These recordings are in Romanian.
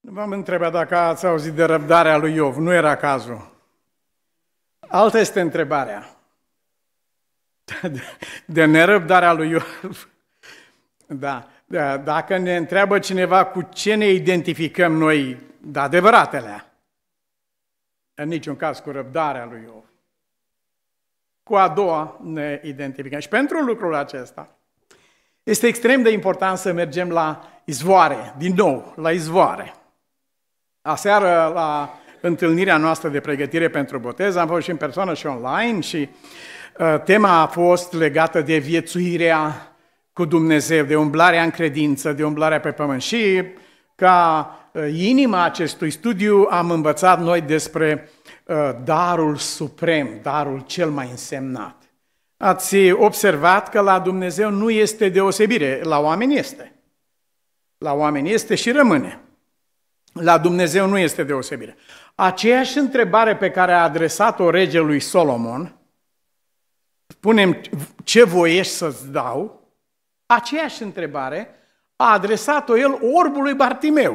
V-am întrebat dacă ați auzit de răbdarea lui Iov. Nu era cazul. Alta este întrebarea. De nerăbdarea lui Iov. Da. da. Dacă ne întreabă cineva cu ce ne identificăm noi de da, adevăratele, în niciun caz cu răbdarea lui Iov. Cu a doua ne identificăm. Și pentru lucrul acesta este extrem de important să mergem la izvoare, din nou, la izvoare. Aseară, la întâlnirea noastră de pregătire pentru botez, am fost și în persoană și online și uh, tema a fost legată de viețuirea cu Dumnezeu, de umblarea în credință, de umblarea pe pământ. Și ca uh, inima acestui studiu am învățat noi despre uh, darul suprem, darul cel mai însemnat. Ați observat că la Dumnezeu nu este deosebire, la oameni este. La oameni este și rămâne. La Dumnezeu nu este deosebire. Aceeași întrebare pe care a adresat-o regelui Solomon, punem ce voiești să-ți dau, aceeași întrebare a adresat-o el orbului Bartimeu.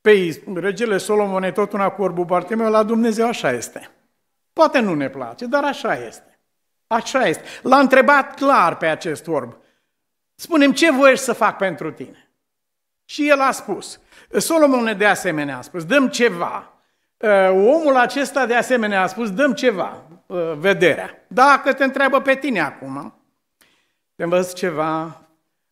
Pe păi, regele Solomon e tot una cu orbul Bartimeu, la Dumnezeu așa este. Poate nu ne place, dar așa este. Așa este. L-a întrebat clar pe acest orb. Spunem, ce voiești să fac pentru tine? Și el a spus, Solomon de asemenea a spus, dăm ceva. Uh, omul acesta de asemenea a spus, dăm ceva, uh, vederea. Dacă te întreabă pe tine acum, te învăț ceva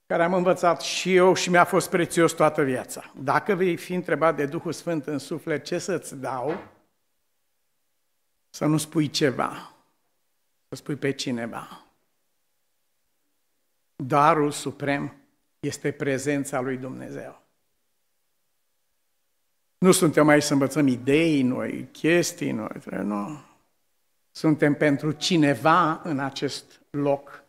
care am învățat și eu și mi-a fost prețios toată viața. Dacă vei fi întrebat de Duhul Sfânt în suflet ce să-ți dau, să nu spui ceva, să spui pe cineva. Darul suprem este prezența lui Dumnezeu. Nu suntem aici să învățăm idei noi, chestii noi, nu. Suntem pentru cineva în acest loc.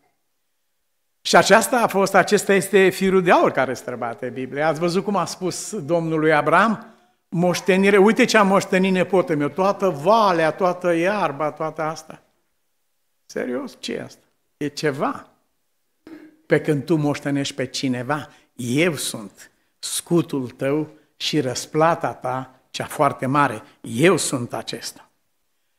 Și aceasta a fost, acesta este firul de aur care străbate Biblia. Ați văzut cum a spus Domnului Abraham? Moștenire, uite ce am moștenit nepotul meu, toată valea, toată iarba, toată asta. Serios, ce e asta? E ceva pe când tu moștenești pe cineva. Eu sunt scutul tău și răsplata ta, cea foarte mare. Eu sunt acesta.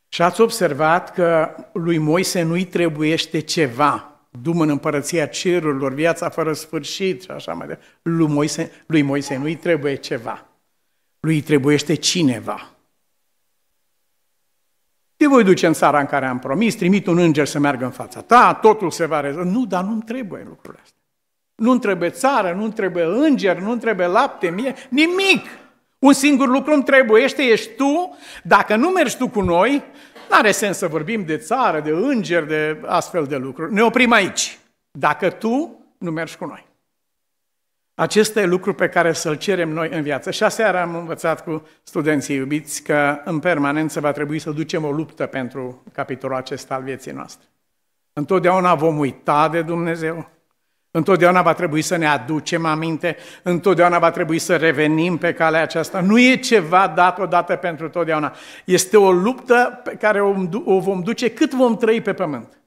Și ați observat că lui Moise nu-i trebuiește ceva. Dum în împărăția cerurilor, viața fără sfârșit și așa mai departe. Lui Moise, lui Moise nu-i trebuie ceva. Lui trebuiește cineva. Te voi duce în țara în care am promis, trimit un înger să meargă în fața ta, totul se va rezolva. Nu, dar nu-mi trebuie lucrurile astea. Nu-mi trebuie țară, nu-mi trebuie înger, nu-mi trebuie lapte, mie, nimic. Un singur lucru îmi trebuiește, ești tu. Dacă nu mergi tu cu noi, nu are sens să vorbim de țară, de înger, de astfel de lucruri. Ne oprim aici. Dacă tu nu mergi cu noi. Acesta e lucru pe care să-l cerem noi în viață. Și aseară am învățat cu studenții iubiți că în permanență va trebui să ducem o luptă pentru capitolul acesta al vieții noastre. Întotdeauna vom uita de Dumnezeu, întotdeauna va trebui să ne aducem aminte, întotdeauna va trebui să revenim pe calea aceasta. Nu e ceva dat odată pentru totdeauna. Este o luptă pe care o vom duce cât vom trăi pe pământ.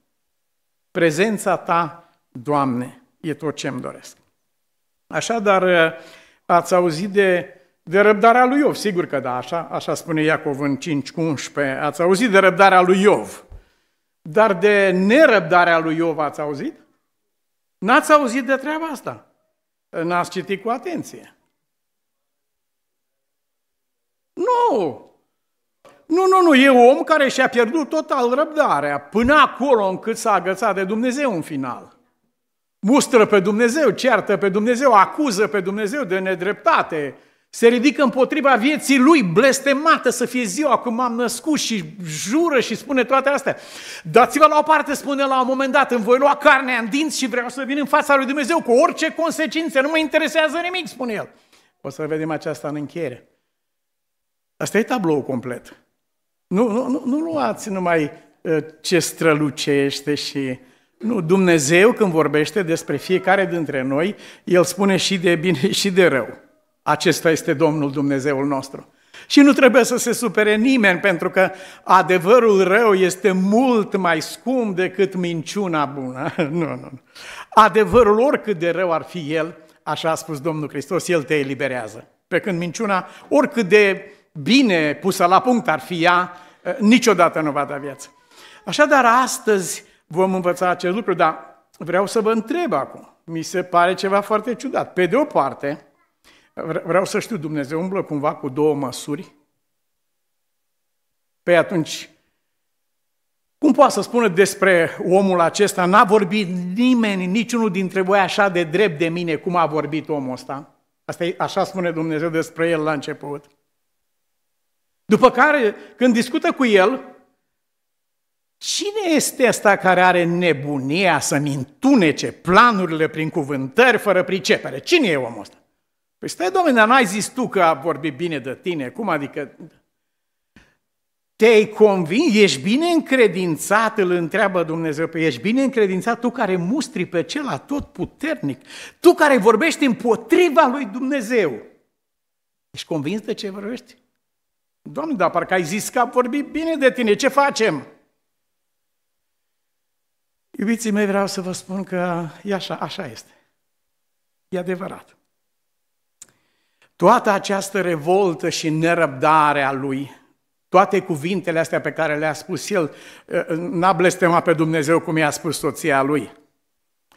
Prezența ta, Doamne, e tot ce îmi doresc. Așadar, uh, ați auzit de, de răbdarea lui Iov, sigur că da, așa, așa spune Iacov în 5 cu 11, ați auzit de răbdarea lui Iov, dar de nerăbdarea lui Iov ați auzit? N-ați auzit de treaba asta. N-ați citit cu atenție. Nu! Nu, nu, nu, e om care și-a pierdut total răbdarea, până acolo încât s-a agățat de Dumnezeu în final mustră pe Dumnezeu, ceartă pe Dumnezeu, acuză pe Dumnezeu de nedreptate, se ridică împotriva vieții lui, blestemată să fie ziua cum m-am născut și jură și spune toate astea. Dați-vă la o parte, spune la un moment dat, îmi voi lua carnea în dinți și vreau să vin în fața lui Dumnezeu cu orice consecințe, nu mă interesează nimic, spune el. O să vedem aceasta în încheiere. Asta e tablou complet. Nu, nu, nu, nu luați numai ă, ce strălucește și nu, Dumnezeu când vorbește despre fiecare dintre noi, El spune și de bine și de rău. Acesta este Domnul Dumnezeul nostru. Și nu trebuie să se supere nimeni, pentru că adevărul rău este mult mai scump decât minciuna bună. Nu, nu, Adevărul, oricât de rău ar fi el, așa a spus Domnul Hristos, el te eliberează. Pe când minciuna, oricât de bine pusă la punct ar fi ea, eh, niciodată nu va da viață. Așadar, astăzi Vom învăța acest lucru, dar vreau să vă întreb acum. Mi se pare ceva foarte ciudat. Pe de o parte, vreau să știu, Dumnezeu umblă cumva cu două măsuri? Pe păi atunci, cum poate să spună despre omul acesta? N-a vorbit nimeni, niciunul dintre voi așa de drept de mine cum a vorbit omul ăsta. Asta e, așa spune Dumnezeu despre el la început. După care, când discută cu el, Cine este ăsta care are nebunia să-mi întunece planurile prin cuvântări fără pricepere? Cine e omul ăsta? Păi stai, domnule, n-ai zis tu că a vorbit bine de tine, cum adică? Te-ai convins? Ești bine încredințat, îl întreabă Dumnezeu, Păi ești bine încredințat tu care mustri pe cel tot puternic, tu care vorbești împotriva lui Dumnezeu. Ești convins de ce vorbești? Doamne, dar parcă ai zis că a vorbit bine de tine, ce facem? Iubiții mei, vreau să vă spun că e așa, așa este. E adevărat. Toată această revoltă și nerăbdare a lui, toate cuvintele astea pe care le-a spus el, eh, n-a blestemat pe Dumnezeu cum i-a spus soția lui.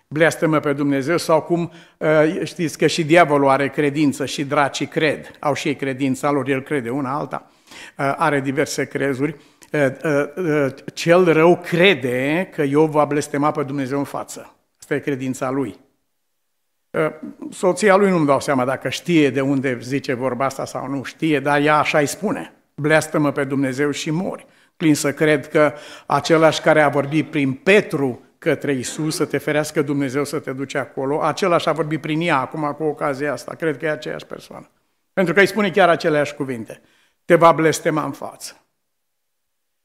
Blestemă pe Dumnezeu sau cum eh, știți că și diavolul are credință și dracii cred, au și ei credința lor, el crede una alta, eh, are diverse crezuri. Eh, eh, eh, cel rău crede că eu va blestema pe Dumnezeu în față. Asta e credința lui. Soția lui nu-mi dau seama dacă știe de unde zice vorba asta sau nu știe, dar ea așa îi spune. Bleastă-mă pe Dumnezeu și mori. Plin să cred că același care a vorbit prin Petru către Isus, să te ferească Dumnezeu să te duce acolo, același a vorbit prin ea acum cu ocazia asta. Cred că e aceeași persoană. Pentru că îi spune chiar aceleași cuvinte. Te va blestema în față.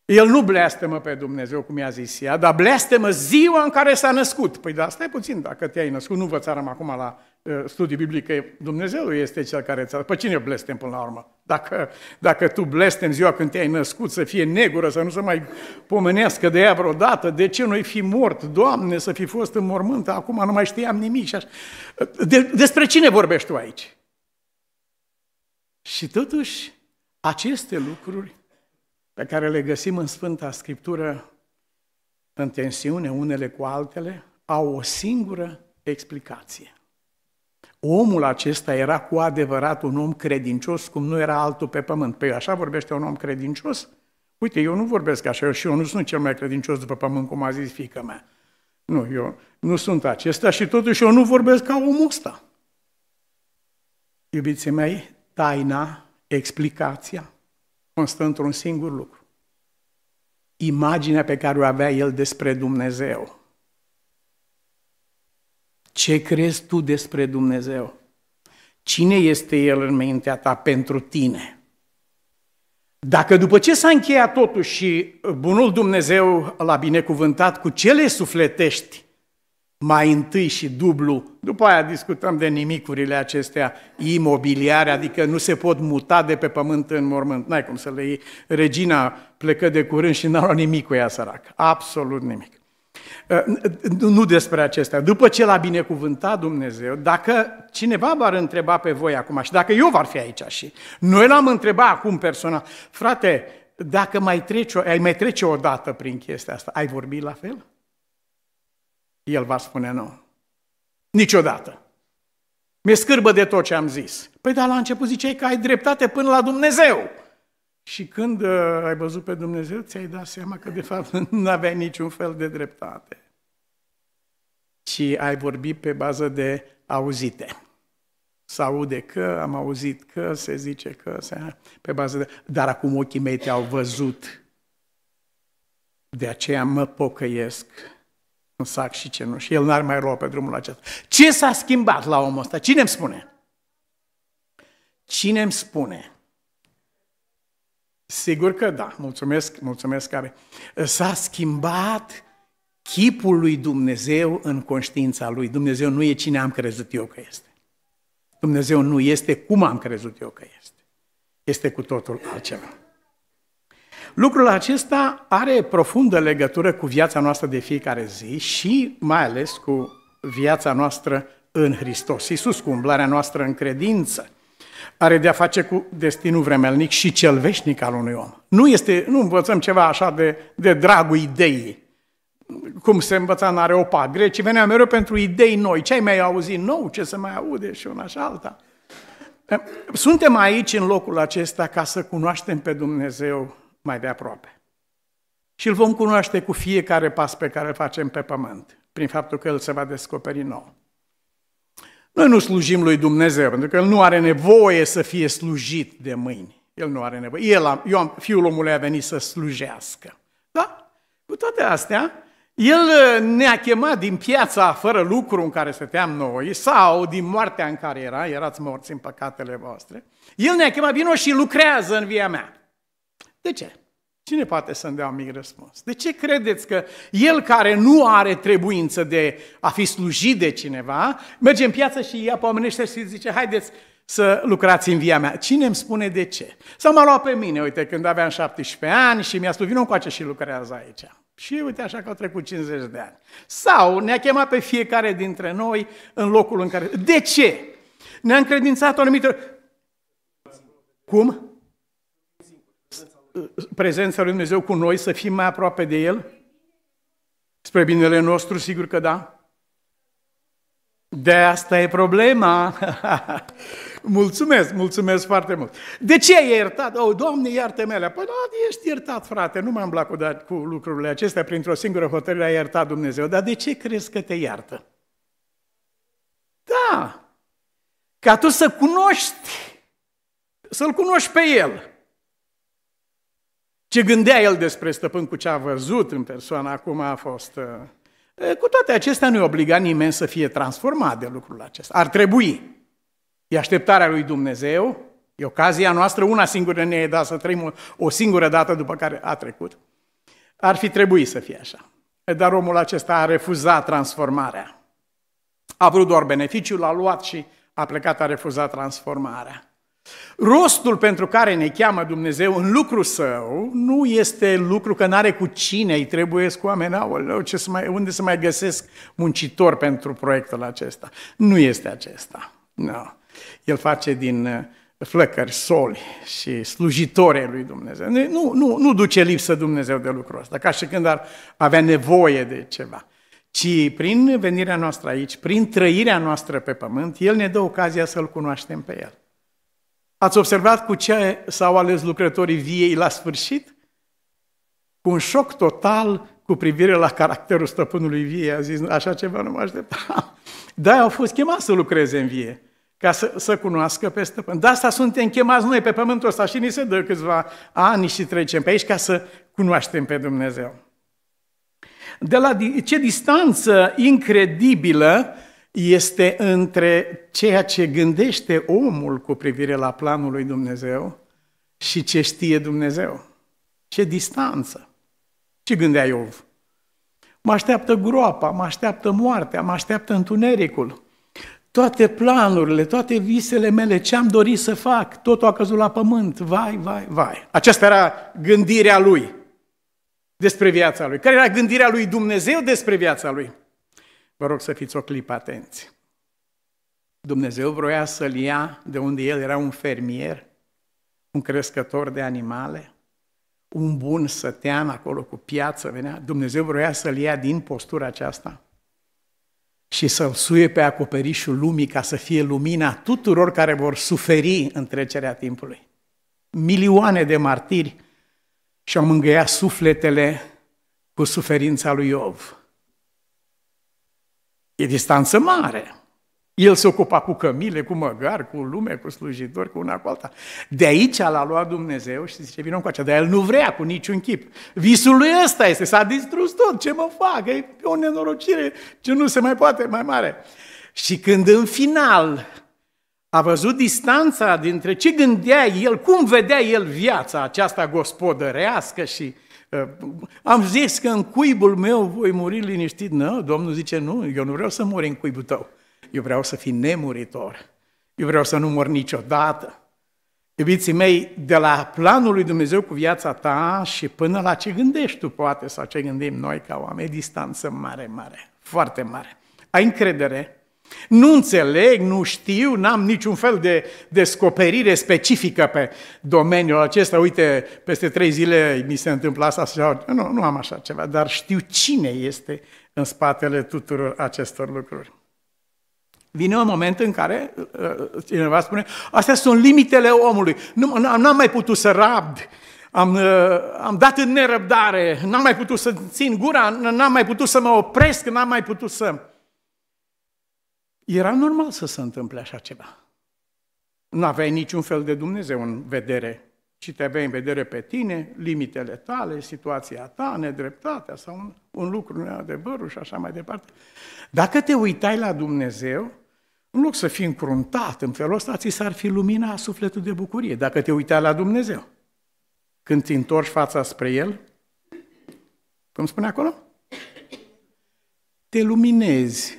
El nu blestemă pe Dumnezeu, cum i-a zis ea, dar blestemă ziua în care s-a născut. Păi da, stai puțin, dacă te-ai născut, nu vă țarăm acum la uh, studii biblice Dumnezeu este cel care ți-a... Păi cine blestem până la urmă? Dacă, dacă tu blestem ziua când te-ai născut, să fie negură, să nu se mai pomenească de ea vreodată, de ce noi fi mort, Doamne, să fi fost în mormânt, acum nu mai știam nimic și așa. De, despre cine vorbești tu aici? Și totuși, aceste lucruri pe care le găsim în Sfânta Scriptură în tensiune unele cu altele, au o singură explicație. Omul acesta era cu adevărat un om credincios, cum nu era altul pe pământ. Păi așa vorbește un om credincios? Uite, eu nu vorbesc așa, eu și eu nu sunt cel mai credincios după pământ, cum a zis fiica mea. Nu, eu nu sunt acesta și totuși eu nu vorbesc ca omul ăsta. Iubiții mei, taina, explicația, constă într-un singur lucru. Imaginea pe care o avea el despre Dumnezeu. Ce crezi tu despre Dumnezeu? Cine este El în mintea ta pentru tine? Dacă după ce s-a încheiat totul și bunul Dumnezeu l-a binecuvântat cu cele sufletești, mai întâi și dublu, după aia discutăm de nimicurile acestea imobiliare, adică nu se pot muta de pe pământ în mormânt, n-ai cum să le iei. Regina plecă de curând și n-a luat nimic cu ea săracă, absolut nimic. Ă, nu despre acestea. După ce l-a binecuvântat Dumnezeu, dacă cineva v-ar întreba pe voi acum și dacă eu v-ar fi aici și noi l-am întrebat acum personal, frate, dacă mai treci, ai mai trece o dată prin chestia asta, ai vorbit la fel? El va spune nu. Niciodată. Mi-e scârbă de tot ce am zis. Păi dar la început ziceai că ai dreptate până la Dumnezeu. Și când uh, ai văzut pe Dumnezeu, ți-ai dat seama că de fapt nu aveai niciun fel de dreptate. Și ai vorbit pe bază de auzite. Să aude că, am auzit că, se zice că, se... pe bază de... Dar acum ochii mei te-au văzut. De aceea mă pocăiesc un sac și ce nu. Și el n-ar mai lua pe drumul acesta. Ce s-a schimbat la omul ăsta? Cine îmi spune? Cine îmi spune? Sigur că da, mulțumesc, mulțumesc, care S-a schimbat chipul lui Dumnezeu în conștiința lui. Dumnezeu nu e cine am crezut eu că este. Dumnezeu nu este cum am crezut eu că este. Este cu totul altceva. Lucrul acesta are profundă legătură cu viața noastră de fiecare zi și mai ales cu viața noastră în Hristos Iisus, cu umblarea noastră în credință. Are de-a face cu destinul vremelnic și cel veșnic al unui om. Nu, este, nu învățăm ceva așa de, de dragul ideii, cum se învăța în Areopa greci, venea mereu pentru idei noi. Ce ai mai auzit nou? Ce se mai aude? Și una și alta. Suntem aici, în locul acesta, ca să cunoaștem pe Dumnezeu mai de aproape. Și îl vom cunoaște cu fiecare pas pe care îl facem pe pământ, prin faptul că el se va descoperi nou. Noi nu slujim lui Dumnezeu, pentru că el nu are nevoie să fie slujit de mâini. El nu are nevoie. El, eu am, fiul omului a venit să slujească. Da? Cu toate astea, el uh, ne-a chemat din piața fără lucru în care stăteam noi sau din moartea în care era, erați morți în păcatele voastre. El ne-a chemat, vino și lucrează în via mea. De ce? Cine poate să-mi dea un mic răspuns? De ce credeți că el care nu are trebuință de a fi slujit de cineva, merge în piață și ia pomenește și zice, haideți să lucrați în via mea. Cine îmi spune de ce? Sau m-a luat pe mine, uite, când aveam 17 ani și mi-a spus, vină încoace și lucrează aici. Și uite așa că au trecut 50 de ani. Sau ne-a chemat pe fiecare dintre noi în locul în care... De ce? Ne-a încredințat o anumită... Cum? prezența lui Dumnezeu cu noi, să fim mai aproape de El? Spre binele nostru, sigur că da. De asta e problema. mulțumesc, mulțumesc foarte mult. De ce ai iertat? Oh, Doamne, iartă mele. Păi da, ești iertat, frate, nu m-am blacudat cu lucrurile acestea, printr-o singură hotărâre a iertat Dumnezeu. Dar de ce crezi că te iartă? Da, ca tu să cunoști, să-L cunoști pe El. Ce gândea el despre stăpân cu ce a văzut în persoana acum a fost... Uh, uh, cu toate acestea nu-i obliga nimeni să fie transformat de lucrul acesta. Ar trebui. E așteptarea lui Dumnezeu, e ocazia noastră, una singură ne e dat să trăim o singură dată după care a trecut. Ar fi trebuit să fie așa. Dar omul acesta a refuzat transformarea. A vrut doar beneficiul, l-a luat și a plecat, a refuzat transformarea. Rostul pentru care ne cheamă Dumnezeu în lucru său nu este lucru că nu are cu cine, îi trebuie cu oameni, aoleu, ce să mai, unde să mai găsesc muncitor pentru proiectul acesta. Nu este acesta. No. El face din uh, flăcări, soli și slujitore lui Dumnezeu. Nu, nu, nu duce lipsă Dumnezeu de lucrul ăsta, ca și când ar avea nevoie de ceva ci prin venirea noastră aici, prin trăirea noastră pe pământ, El ne dă ocazia să-L cunoaștem pe El. Ați observat cu ce s-au ales lucrătorii viei la sfârșit? Cu un șoc total cu privire la caracterul stăpânului viei, A zis, așa ceva nu mă aștepta. Da, au fost chemați să lucreze în vie, ca să, să cunoască pe stăpân. De asta suntem chemați noi pe pământul ăsta și ni se dă câțiva ani și trecem pe aici ca să cunoaștem pe Dumnezeu. De la ce distanță incredibilă este între ceea ce gândește omul cu privire la planul lui Dumnezeu și ce știe Dumnezeu. Ce distanță! Ce gândea Iov? Mă așteaptă groapa, mă așteaptă moartea, mă așteaptă întunericul. Toate planurile, toate visele mele, ce am dorit să fac, totul a căzut la pământ. Vai, vai, vai. Aceasta era gândirea lui despre viața lui. Care era gândirea lui Dumnezeu despre viața lui? Vă rog să fiți o clipă atenți. Dumnezeu vroia să-l ia de unde el era un fermier, un crescător de animale, un bun sătean acolo cu piață venea. Dumnezeu vroia să-l ia din postura aceasta și să-l suie pe acoperișul lumii ca să fie lumina tuturor care vor suferi în trecerea timpului. Milioane de martiri și-au mângâiat sufletele cu suferința lui Iov E distanță mare. El se ocupa cu cămile, cu măgar, cu lume, cu slujitori, cu una cu alta. De aici l-a luat Dumnezeu și zice, vină cu aceea. dar el nu vrea cu niciun chip. Visul lui ăsta este, s-a distrus tot, ce mă fac? E o nenorocire, ce nu se mai poate mai mare. Și când în final a văzut distanța dintre ce gândea el, cum vedea el viața aceasta gospodărească și Uh, am zis că în cuibul meu voi muri liniștit. Nu, Domnul zice, nu, eu nu vreau să mor în cuibul tău. Eu vreau să fii nemuritor. Eu vreau să nu mor niciodată. Iubiții mei, de la planul lui Dumnezeu cu viața ta și până la ce gândești tu, poate, sau ce gândim noi ca oameni, distanță mare, mare, foarte mare. Ai încredere nu înțeleg, nu știu, n-am niciun fel de descoperire specifică pe domeniul acesta. Uite, peste trei zile mi se întâmplă asta sau... Nu, nu am așa ceva, dar știu cine este în spatele tuturor acestor lucruri. Vine un moment în care uh, uh, cineva spune, astea sunt limitele omului, nu, n-am mai putut să rabd, am, uh, am dat în nerăbdare, n-am mai putut să țin gura, n-am mai putut să mă opresc, n-am mai putut să... Era normal să se întâmple așa ceva. Nu aveai niciun fel de Dumnezeu în vedere, ci te aveai în vedere pe tine, limitele tale, situația ta, nedreptatea sau un, un lucru neadevărul și așa mai departe. Dacă te uitai la Dumnezeu, în loc să fii încruntat în felul ăsta, ți s-ar fi lumina sufletul de bucurie, dacă te uitai la Dumnezeu. Când ți întorci fața spre El, cum spune acolo? Te luminezi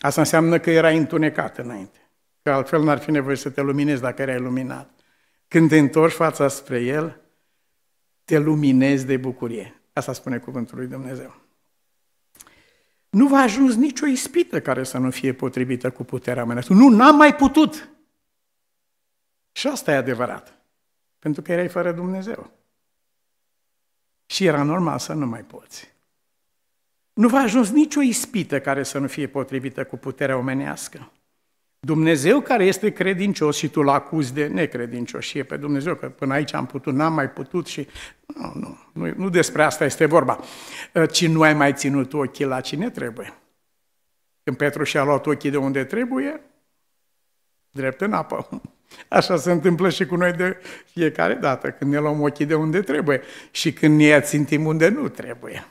Asta înseamnă că era întunecat înainte, că altfel n-ar fi nevoie să te luminezi dacă erai luminat. Când te întorci fața spre El, te luminezi de bucurie. Asta spune cuvântul lui Dumnezeu. Nu va ajuns nicio ispită care să nu fie potrivită cu puterea Mea. Nu, n-am mai putut! Și asta e adevărat. Pentru că erai fără Dumnezeu. Și era normal să nu mai poți. Nu va ajuns nicio ispită care să nu fie potrivită cu puterea omenească. Dumnezeu care este credincios și tu-L acuzi de necredincioșie pe Dumnezeu, că până aici am putut, n-am mai putut și... Nu, nu, nu, nu despre asta este vorba, ă, ci nu ai mai ținut ochii la cine trebuie. Când Petru și-a luat ochii de unde trebuie, drept în apă. Așa se întâmplă și cu noi de fiecare dată, când ne luăm ochii de unde trebuie și când ne ațintim unde nu trebuie.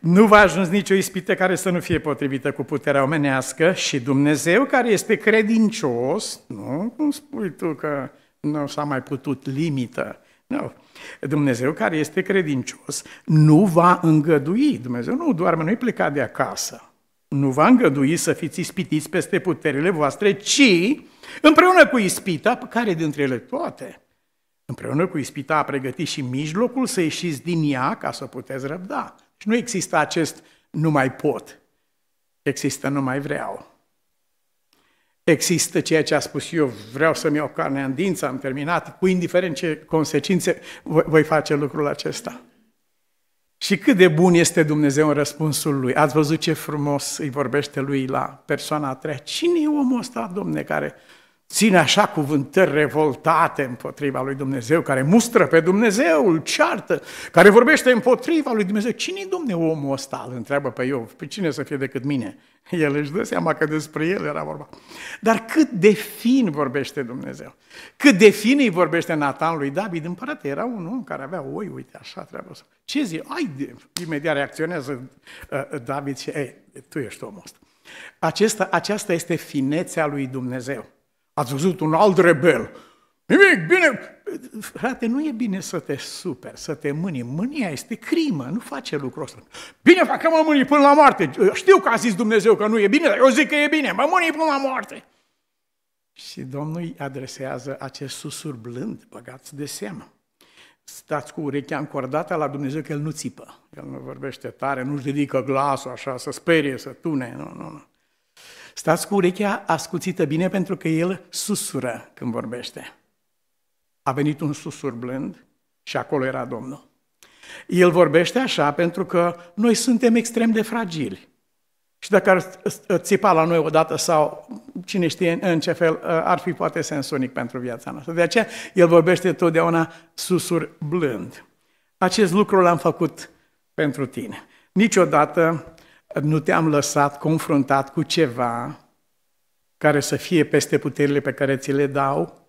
Nu va ajuns nicio ispită care să nu fie potrivită cu puterea omenească și Dumnezeu care este credincios, nu cum spui tu că nu s-a mai putut limită, nu. Dumnezeu care este credincios nu va îngădui, Dumnezeu nu doarme, nu-i pleca de acasă, nu va îngădui să fiți ispitiți peste puterile voastre, ci împreună cu ispita, pe care dintre ele toate, împreună cu ispita a pregătit și mijlocul să ieșiți din ea ca să puteți răbda. Și nu există acest nu mai pot, există nu mai vreau. Există ceea ce a spus eu, vreau să-mi iau carnea în dință, am terminat, cu indiferent ce consecințe voi face lucrul acesta. Și cât de bun este Dumnezeu în răspunsul lui. Ați văzut ce frumos îi vorbește lui la persoana a treia. Cine e omul ăsta, domne, care ține așa cuvântări revoltate împotriva lui Dumnezeu, care mustră pe Dumnezeu, îl ceartă, care vorbește împotriva lui Dumnezeu. Cine-i Dumnezeu omul ăsta? Îl întreabă pe Iov. Pe păi cine să fie decât mine? El își dă seama că despre el era vorba. Dar cât de fin vorbește Dumnezeu. Cât de fin îi vorbește Nathan lui David, împărate, era un om care avea oi, uite, așa să... Ce zi? Ai, de... imediat reacționează uh, uh, David și, ei, tu ești omul ăsta. Acesta, aceasta este finețea lui Dumnezeu ați văzut un alt rebel. Nimic, bine, frate, nu e bine să te super, să te mâni. Mânia este crimă, nu face lucrul ăsta. Bine, fac că mă mâni până la moarte. Știu că a zis Dumnezeu că nu e bine, dar eu zic că e bine. Mă mâni până la moarte. Și Domnul îi adresează acest susur blând, băgați de seamă. Stați cu urechea încordată la Dumnezeu că El nu țipă. El nu vorbește tare, nu-și ridică glasul așa, să sperie, să tune. Nu, nu, nu. Stați cu urechea ascuțită bine pentru că el susură când vorbește. A venit un susur blând și acolo era Domnul. El vorbește așa pentru că noi suntem extrem de fragili. Și dacă ar țipa la noi odată sau cine știe în ce fel, ă, ar fi poate sensonic pentru viața noastră. De aceea, el vorbește totdeauna susur blând. Acest lucru l-am făcut pentru tine. Niciodată nu te-am lăsat confruntat cu ceva care să fie peste puterile pe care ți le dau,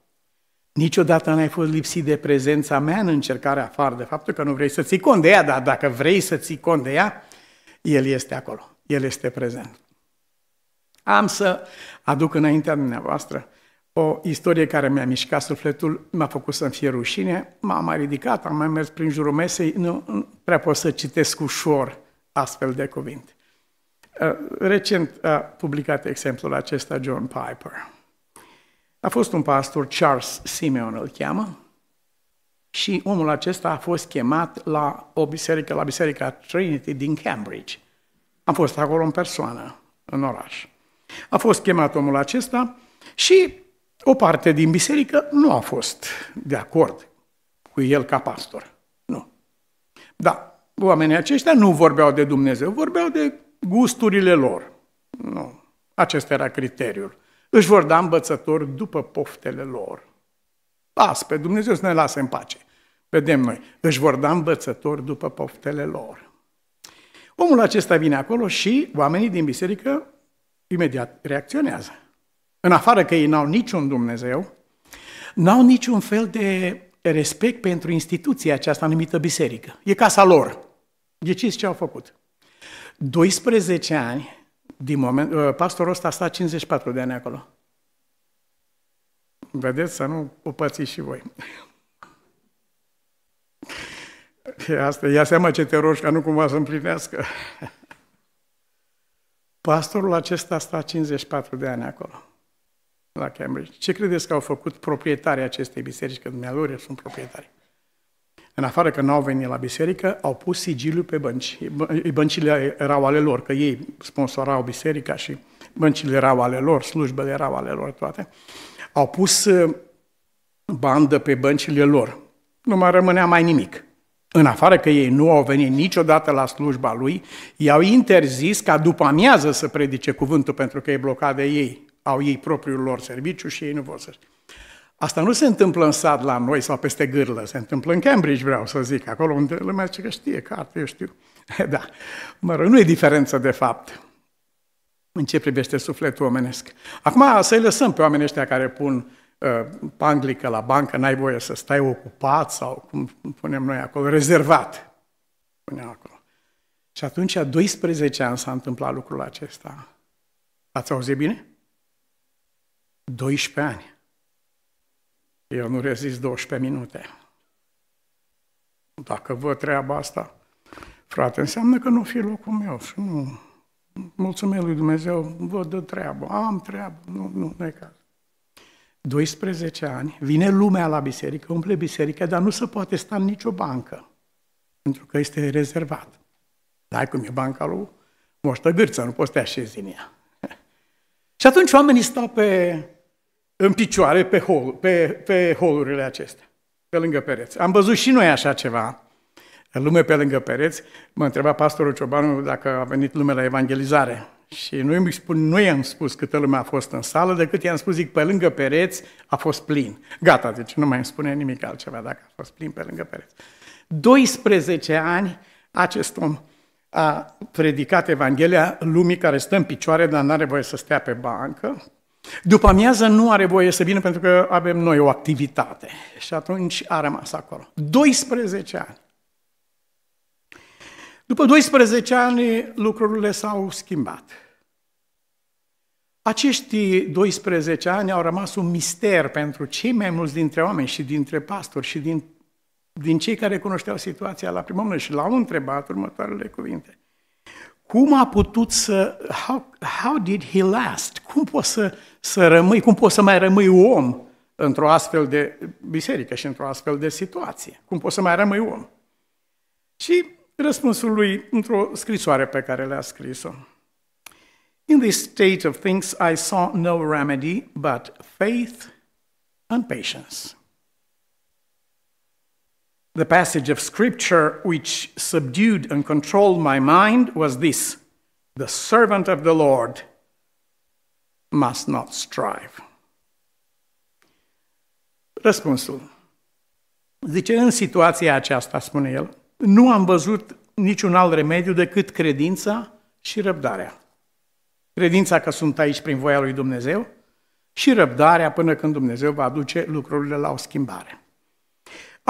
niciodată n-ai fost lipsit de prezența mea în încercarea afară, de faptul că nu vrei să ții cont de ea, dar dacă vrei să ții cont de ea, El este acolo, El este prezent. Am să aduc înaintea dumneavoastră o istorie care mi-a mișcat sufletul, m-a făcut să-mi fie rușine, m-am mai ridicat, am mai mers prin jurul mesei, nu, nu prea pot să citesc ușor astfel de cuvinte. Recent a publicat exemplul acesta John Piper. A fost un pastor, Charles Simeon îl cheamă, și omul acesta a fost chemat la o biserică, la Biserica Trinity din Cambridge. Am fost acolo în persoană, în oraș. A fost chemat omul acesta și o parte din biserică nu a fost de acord cu el ca pastor. Nu. Da, oamenii aceștia nu vorbeau de Dumnezeu, vorbeau de gusturile lor. Nu. Acesta era criteriul. Își vor da învățători după poftele lor. Las pe Dumnezeu să ne lase în pace. Vedem noi. Își vor da învățători după poftele lor. Omul acesta vine acolo și oamenii din biserică imediat reacționează. În afară că ei n-au niciun Dumnezeu, n-au niciun fel de respect pentru instituția aceasta numită biserică. E casa lor. Deci ce au făcut. 12 ani, din moment, uh, pastorul ăsta a stat 54 de ani acolo. Vedeți să nu o pățiți și voi. Asta, ia seama ce te rogi, ca nu cumva să împlinească. Pastorul acesta a stat 54 de ani acolo, la Cambridge. Ce credeți că au făcut proprietarii acestei biserici, că dumnealor sunt proprietari? în afară că n-au venit la biserică, au pus sigiliul pe bănci. Băncile erau ale lor, că ei sponsorau biserica și băncile erau ale lor, slujbele erau ale lor toate. Au pus uh, bandă pe băncile lor. Nu mai rămânea mai nimic. În afară că ei nu au venit niciodată la slujba lui, i-au interzis ca după amiază să predice cuvântul pentru că e blocat de ei. Au ei propriul lor serviciu și ei nu vor să Asta nu se întâmplă în sat la noi sau peste gârlă, se întâmplă în Cambridge, vreau să zic, acolo unde lumea zice că știe carte, eu știu. da, mă rog, nu e diferență de fapt în ce privește sufletul omenesc. Acum să-i lăsăm pe oamenii ăștia care pun uh, panglică la bancă, n-ai voie să stai ocupat sau cum punem noi acolo, rezervat. Punem acolo. Și atunci, a 12 ani s-a întâmplat lucrul acesta. Ați auzit bine? 12 ani. Eu nu rezist 12 minute. Dacă văd treaba asta, frate, înseamnă că nu fi locul meu și nu... Mulțumesc lui Dumnezeu, văd treabă, am treabă, nu, nu, nu e caz. 12 ani, vine lumea la biserică, umple biserica, dar nu se poate sta în nicio bancă, pentru că este rezervat. Dai cum e banca lui Gârță, nu poți să te așezi în ea. Și atunci oamenii stau pe în picioare pe, hol, pe, pe holurile acestea, pe lângă pereți. Am văzut și noi așa ceva lume pe lângă pereți. Mă întreba pastorul Ciobanu dacă a venit lumea la evangelizare. Și nu îmi spun, nu i-am spus câtă lume a fost în sală, decât i-am spus, zic, pe lângă pereți a fost plin. Gata, deci nu mai îmi spune nimic altceva dacă a fost plin pe lângă pereți. 12 ani acest om a predicat Evanghelia lumii care stă în picioare, dar nu are voie să stea pe bancă, după amiază nu are voie să vină pentru că avem noi o activitate. Și atunci a rămas acolo. 12 ani. După 12 ani lucrurile s-au schimbat. Acești 12 ani au rămas un mister pentru cei mai mulți dintre oameni și dintre pastori și din, din cei care cunoșteau situația la primul și l-au întrebat următoarele cuvinte. Cum a putut să, how, how did he last? Cum poți să, să rămâi, cum poți să mai rămâi om într-o astfel de biserică și într-o astfel de situație? Cum poți să mai rămâi om? Și răspunsul lui într-o scrisoare pe care le-a scris-o. In this state of things I saw no remedy but faith and patience. The passage of Scripture which subdued and controlled my mind was this The servant of the Lord must not strive. Răspunsul. Zice, în situația aceasta, spune el, nu am văzut niciun alt remediu decât credința și răbdarea. Credința că sunt aici prin voia lui Dumnezeu și răbdarea până când Dumnezeu va aduce lucrurile la o schimbare.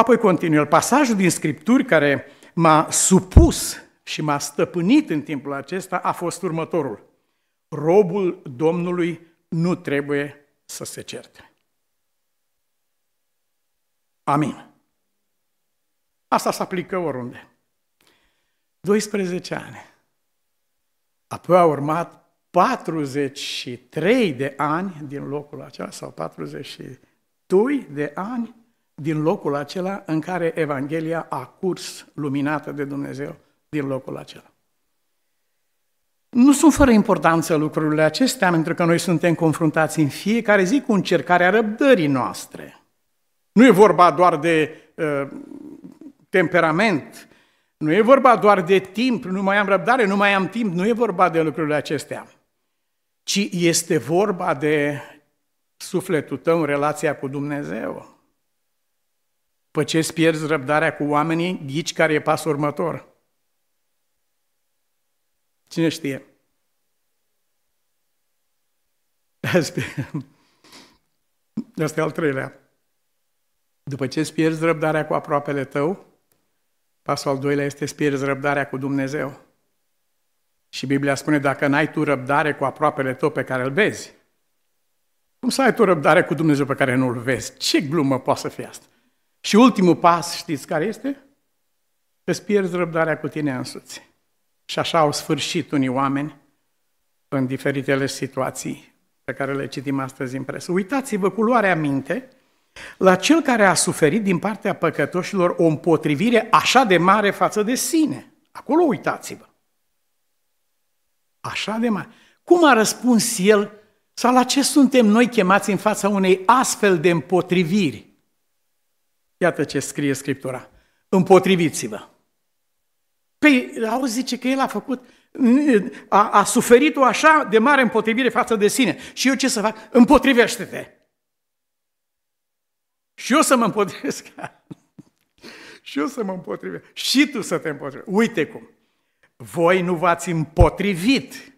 Apoi continuă pasajul din Scripturi care m-a supus și m-a stăpânit în timpul acesta a fost următorul. Robul Domnului nu trebuie să se certe. Amin. Asta se aplică oriunde. 12 ani. Apoi a urmat 43 de ani din locul acela, sau 42 de ani din locul acela în care Evanghelia a curs luminată de Dumnezeu din locul acela. Nu sunt fără importanță lucrurile acestea, pentru că noi suntem confruntați în fiecare zi cu încercarea răbdării noastre. Nu e vorba doar de uh, temperament, nu e vorba doar de timp, nu mai am răbdare, nu mai am timp, nu e vorba de lucrurile acestea, ci este vorba de sufletul tău în relația cu Dumnezeu. Pe ce îți pierzi răbdarea cu oamenii, ghici care e pasul următor. Cine știe? Asta e al treilea. După ce îți pierzi răbdarea cu aproapele tău, pasul al doilea este să pierzi răbdarea cu Dumnezeu. Și Biblia spune, dacă n-ai tu răbdare cu aproapele tău pe care îl vezi, cum să ai tu răbdare cu Dumnezeu pe care nu-l vezi? Ce glumă poate să fie asta? Și ultimul pas, știți care este? îți pierzi răbdarea cu tine însuți. Și așa au sfârșit unii oameni în diferitele situații pe care le citim astăzi în presă. Uitați-vă cu luarea minte la cel care a suferit din partea păcătoșilor o împotrivire așa de mare față de sine. Acolo uitați-vă. Așa de mare. Cum a răspuns el sau la ce suntem noi chemați în fața unei astfel de împotriviri? Iată ce scrie Scriptura. Împotriviți-vă. Păi, auzi, zice că el a făcut, a, a suferit o așa de mare împotrivire față de sine. Și eu ce să fac? Împotrivește-te. Și eu să mă împotrivesc. și eu să mă împotrivesc. Și tu să te împotrivești. Uite cum. Voi nu v-ați împotrivit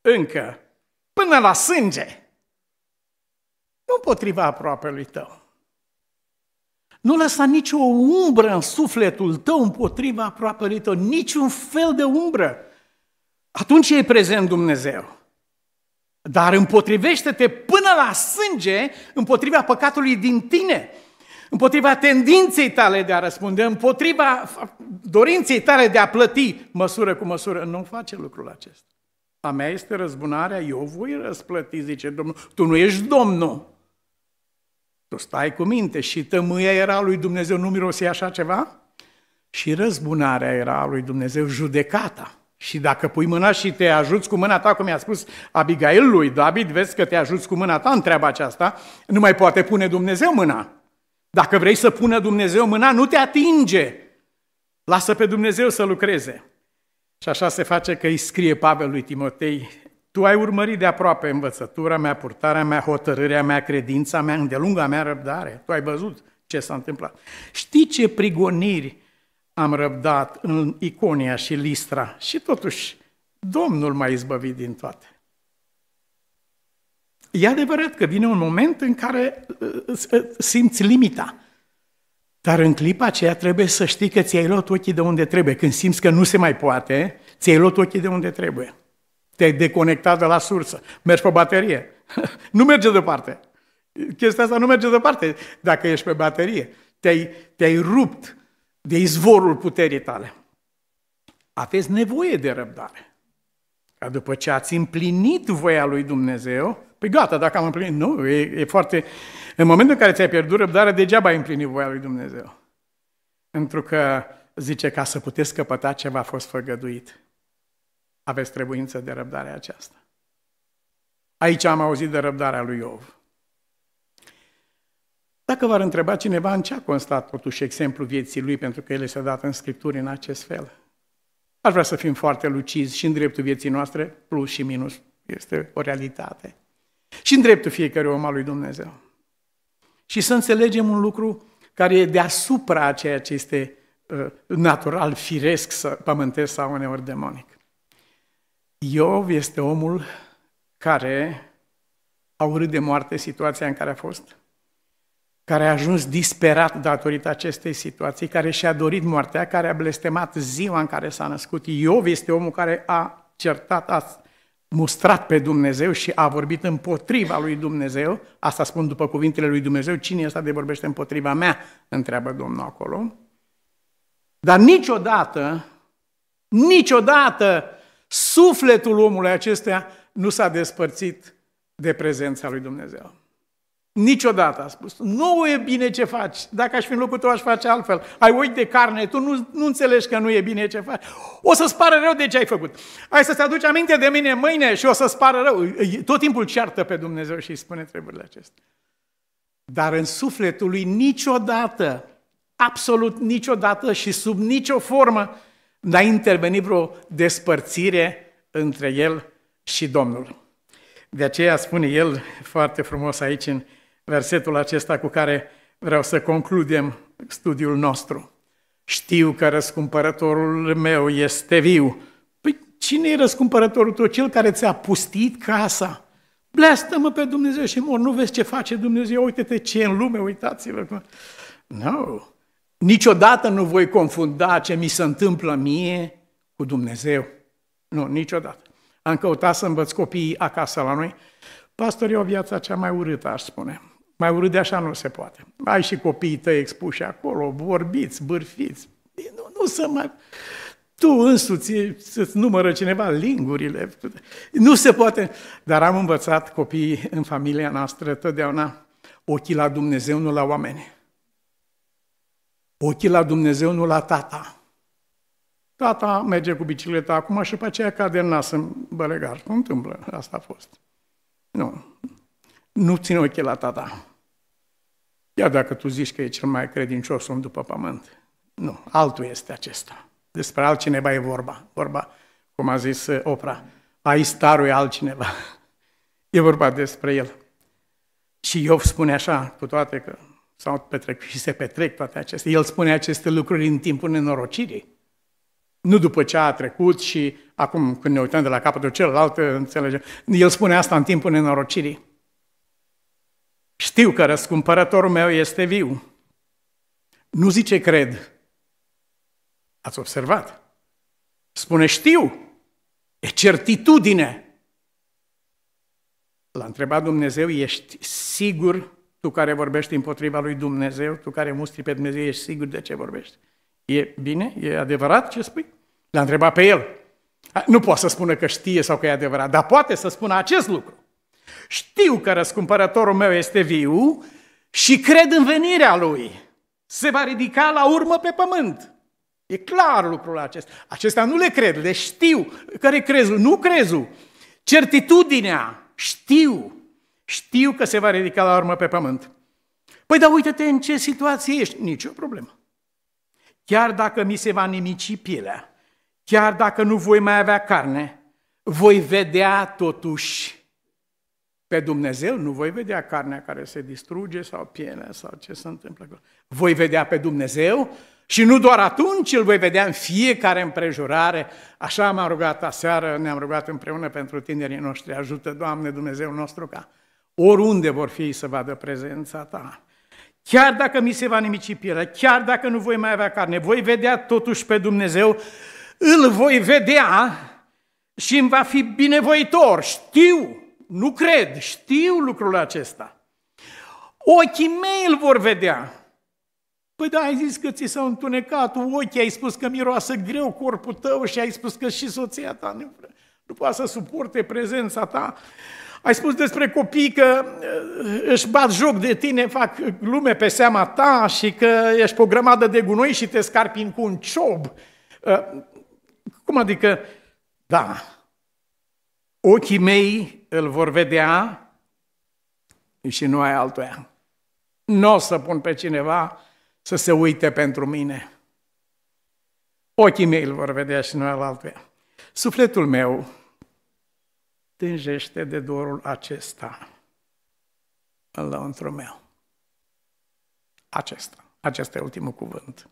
încă până la sânge. Nu împotriva lui tău. Nu lăsa nicio umbră în sufletul tău împotriva aproapelui tău, niciun fel de umbră. Atunci e prezent Dumnezeu. Dar împotrivește-te până la sânge împotriva păcatului din tine, împotriva tendinței tale de a răspunde, împotriva dorinței tale de a plăti măsură cu măsură. Nu face lucrul acesta. A mea este răzbunarea, eu voi răsplăti, zice Domnul. Tu nu ești Domnul. Tu stai cu minte și tămâia era lui Dumnezeu, nu mirosi așa ceva? Și răzbunarea era a lui Dumnezeu, judecata. Și dacă pui mâna și te ajuți cu mâna ta, cum i-a spus Abigail lui David, vezi că te ajuți cu mâna ta în treaba aceasta, nu mai poate pune Dumnezeu mâna. Dacă vrei să pună Dumnezeu mâna, nu te atinge. Lasă pe Dumnezeu să lucreze. Și așa se face că îi scrie Pavel lui Timotei tu ai urmărit de aproape învățătura mea, purtarea mea, hotărârea mea, credința mea, îndelunga mea răbdare. Tu ai văzut ce s-a întâmplat. Știi ce prigoniri am răbdat în Iconia și Listra și totuși Domnul m-a izbăvit din toate. E adevărat că vine un moment în care uh, uh, simți limita. Dar în clipa aceea trebuie să știi că ți-ai luat ochii de unde trebuie. Când simți că nu se mai poate, ți-ai luat ochii de unde trebuie te-ai deconectat de la sursă, mergi pe baterie. nu merge departe. Chestia asta nu merge departe dacă ești pe baterie. Te-ai, te rupt de izvorul puterii tale. Aveți nevoie de răbdare. Ca după ce ați împlinit voia lui Dumnezeu, Păi gata, dacă am împlinit. Nu, e, e foarte... În momentul în care ți-ai pierdut răbdarea, degeaba ai împlinit voia lui Dumnezeu. Pentru că zice, ca să puteți căpăta ceva a fost făgăduit aveți trebuință de răbdare aceasta. Aici am auzit de răbdarea lui Iov. Dacă v-ar întreba cineva în ce a constat totuși exemplul vieții lui, pentru că el este dat în Scripturi în acest fel, aș vrea să fim foarte lucizi și în dreptul vieții noastre, plus și minus, este o realitate. Și în dreptul fiecare om al lui Dumnezeu. Și să înțelegem un lucru care e deasupra ceea ce este uh, natural, firesc, pământesc sau uneori demonic. Iov este omul care a urât de moarte situația în care a fost, care a ajuns disperat datorită acestei situații, care și-a dorit moartea, care a blestemat ziua în care s-a născut. Iov este omul care a certat, a mustrat pe Dumnezeu și a vorbit împotriva lui Dumnezeu, asta spun după cuvintele lui Dumnezeu, cine este de vorbește împotriva mea, întreabă Domnul acolo. Dar niciodată, niciodată Sufletul omului acestea nu s-a despărțit de prezența lui Dumnezeu. Niciodată a spus. Nu e bine ce faci. Dacă aș fi în locul tău, aș face altfel. Ai ochi de carne, tu nu, nu înțelegi că nu e bine ce faci. O să-ți pară rău de ce ai făcut. Ai să-ți aduci aminte de mine mâine și o să-ți pară rău. Tot timpul ceartă pe Dumnezeu și îi spune treburile acestea. Dar în sufletul lui niciodată, absolut niciodată și sub nicio formă, n-a intervenit vreo despărțire între el și Domnul. De aceea spune el foarte frumos aici în versetul acesta cu care vreau să concludem studiul nostru. Știu că răscumpărătorul meu este viu. Păi cine e răscumpărătorul tău? Cel care ți-a pustit casa. Blestă-mă pe Dumnezeu și mor. Nu vezi ce face Dumnezeu? Uite-te ce în lume, uitați-vă. Nu. No. Niciodată nu voi confunda ce mi se întâmplă mie cu Dumnezeu. Nu, niciodată. Am căutat să învăț copiii acasă la noi. Pastor, e o viață cea mai urâtă, aș spune. Mai urât de așa nu se poate. Ai și copiii tăi expuși acolo, vorbiți, bârfiți. Nu, nu să mai... Tu însuți să-ți numără cineva lingurile. Nu se poate. Dar am învățat copiii în familia noastră totdeauna ochii la Dumnezeu, nu la oameni. Ochii la Dumnezeu, nu la tata. Tata merge cu bicicleta acum și pe aceea cade în nas în bălegar. Nu întâmplă, asta a fost. Nu. Nu ține ochii la tata. Iar dacă tu zici că e cel mai credincios om după pământ. Nu, altul este acesta. Despre altcineva e vorba. Vorba, cum a zis eh, Opra, ai starul e altcineva. E vorba despre el. Și Iov spune așa, cu toate că S-au petrecut și se petrec toate acestea. El spune aceste lucruri în timpul nenorocirii. Nu după ce a trecut și acum când ne uităm de la capătul celălalt, înțelegem. El spune asta în timpul nenorocirii. Știu că răscumpărătorul meu este viu. Nu zice cred. Ați observat? Spune știu. E certitudine. L-a întrebat Dumnezeu, ești sigur tu care vorbești împotriva lui Dumnezeu, tu care mustri pe Dumnezeu, ești sigur de ce vorbești? E bine? E adevărat ce spui? L-a întrebat pe el. Nu poate să spună că știe sau că e adevărat, dar poate să spună acest lucru. Știu că răscumpărătorul meu este viu și cred în venirea lui. Se va ridica la urmă pe pământ. E clar lucrul acesta. Acestea nu le cred, le știu. Care crezul? Nu crezul. Certitudinea. Știu. Știu că se va ridica la urmă pe pământ. Păi da, uite-te în ce situație ești. Nici o problemă. Chiar dacă mi se va nimici pielea, chiar dacă nu voi mai avea carne, voi vedea totuși pe Dumnezeu, nu voi vedea carnea care se distruge sau pielea sau ce se întâmplă Voi vedea pe Dumnezeu și nu doar atunci îl voi vedea în fiecare împrejurare. Așa m-am rugat aseară, ne-am rugat împreună pentru tinerii noștri. Ajută, Doamne Dumnezeu nostru, ca oriunde vor fi ei să vadă prezența ta. Chiar dacă mi se va nimici pielea, chiar dacă nu voi mai avea carne, voi vedea totuși pe Dumnezeu, îl voi vedea și îmi va fi binevoitor. Știu, nu cred, știu lucrul acesta. Ochii mei îl vor vedea. Păi da, ai zis că ți s-au întunecat ochii, ai spus că miroasă greu corpul tău și ai spus că și soția ta nu, nu poate să suporte prezența ta. Ai spus despre copii că eh, își bat joc de tine, fac lume pe seama ta și că ești pe o grămadă de gunoi și te scarpin cu un ciob. Eh, cum adică? Da, ochii mei îl vor vedea și nu ai altuia. Nu o să pun pe cineva să se uite pentru mine. Ochii mei îl vor vedea și nu ai altuia. Sufletul meu stânjește de dorul acesta. lăuntru meu. Acesta. Acesta e ultimul cuvânt.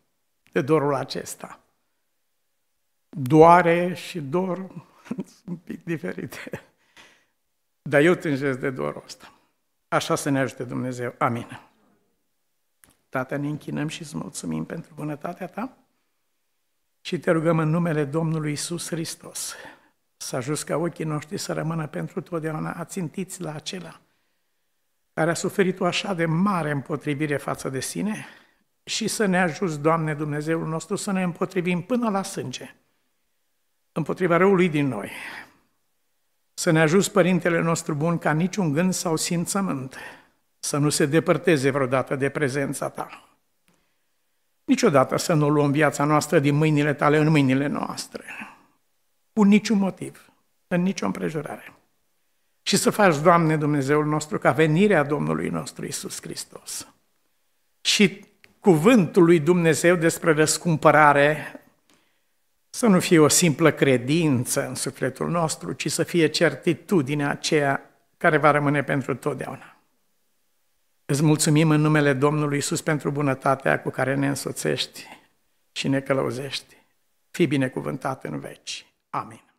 De dorul acesta. Doare și dor sunt un pic diferite. Dar eu tânjesc de dorul ăsta. Așa să ne ajute Dumnezeu. Amin. Tată, ne închinăm și îți mulțumim pentru bunătatea ta și te rugăm în numele Domnului Isus Hristos să ajuns ca ochii noștri să rămână pentru totdeauna ațintiți la acela care a suferit o așa de mare împotrivire față de sine și să ne ajuți, Doamne Dumnezeul nostru, să ne împotrivim până la sânge împotriva răului din noi. Să ne ajuți, Părintele nostru bun, ca niciun gând sau simțământ să nu se depărteze vreodată de prezența Ta. Niciodată să nu luăm viața noastră din mâinile Tale în mâinile noastre cu niciun motiv, în nicio împrejurare. Și să faci, Doamne Dumnezeul nostru, ca venirea Domnului nostru Isus Hristos. Și cuvântul lui Dumnezeu despre răscumpărare să nu fie o simplă credință în sufletul nostru, ci să fie certitudinea aceea care va rămâne pentru totdeauna. Îți mulțumim în numele Domnului Isus pentru bunătatea cu care ne însoțești și ne călăuzești. Fii binecuvântat în veci. Amin.